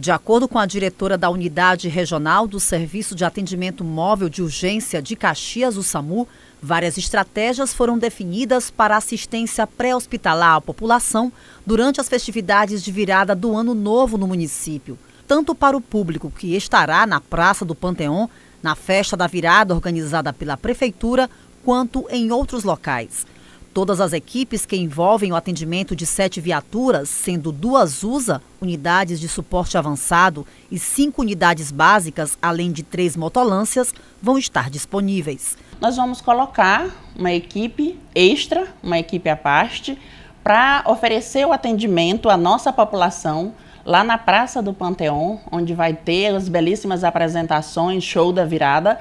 De acordo com a diretora da Unidade Regional do Serviço de Atendimento Móvel de Urgência de Caxias, o SAMU, várias estratégias foram definidas para assistência pré-hospitalar à população durante as festividades de virada do Ano Novo no município, tanto para o público que estará na Praça do Panteão, na festa da virada organizada pela Prefeitura, quanto em outros locais. Todas as equipes que envolvem o atendimento de sete viaturas, sendo duas USA, unidades de suporte avançado, e cinco unidades básicas, além de três motolâncias, vão estar disponíveis. Nós vamos colocar uma equipe extra, uma equipe à parte, para oferecer o atendimento à nossa população lá na Praça do Panteão, onde vai ter as belíssimas apresentações, show da virada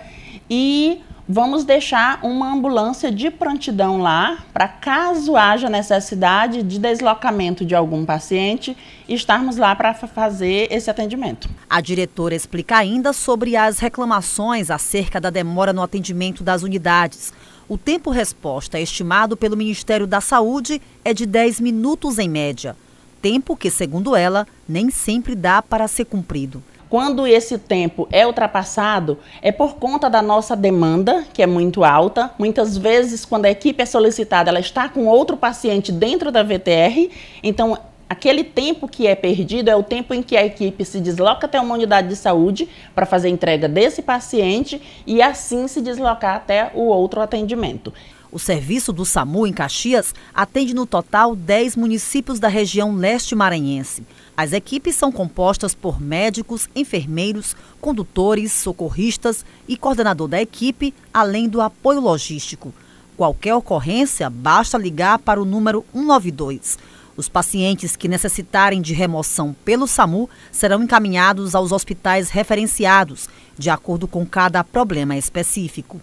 e Vamos deixar uma ambulância de prontidão lá para caso haja necessidade de deslocamento de algum paciente, estarmos lá para fazer esse atendimento. A diretora explica ainda sobre as reclamações acerca da demora no atendimento das unidades. O tempo resposta estimado pelo Ministério da Saúde é de 10 minutos em média, tempo que, segundo ela, nem sempre dá para ser cumprido. Quando esse tempo é ultrapassado, é por conta da nossa demanda, que é muito alta. Muitas vezes, quando a equipe é solicitada, ela está com outro paciente dentro da VTR, então aquele tempo que é perdido é o tempo em que a equipe se desloca até uma unidade de saúde para fazer entrega desse paciente e assim se deslocar até o outro atendimento. O serviço do SAMU em Caxias atende no total 10 municípios da região leste maranhense. As equipes são compostas por médicos, enfermeiros, condutores, socorristas e coordenador da equipe, além do apoio logístico. Qualquer ocorrência, basta ligar para o número 192. Os pacientes que necessitarem de remoção pelo SAMU serão encaminhados aos hospitais referenciados, de acordo com cada problema específico.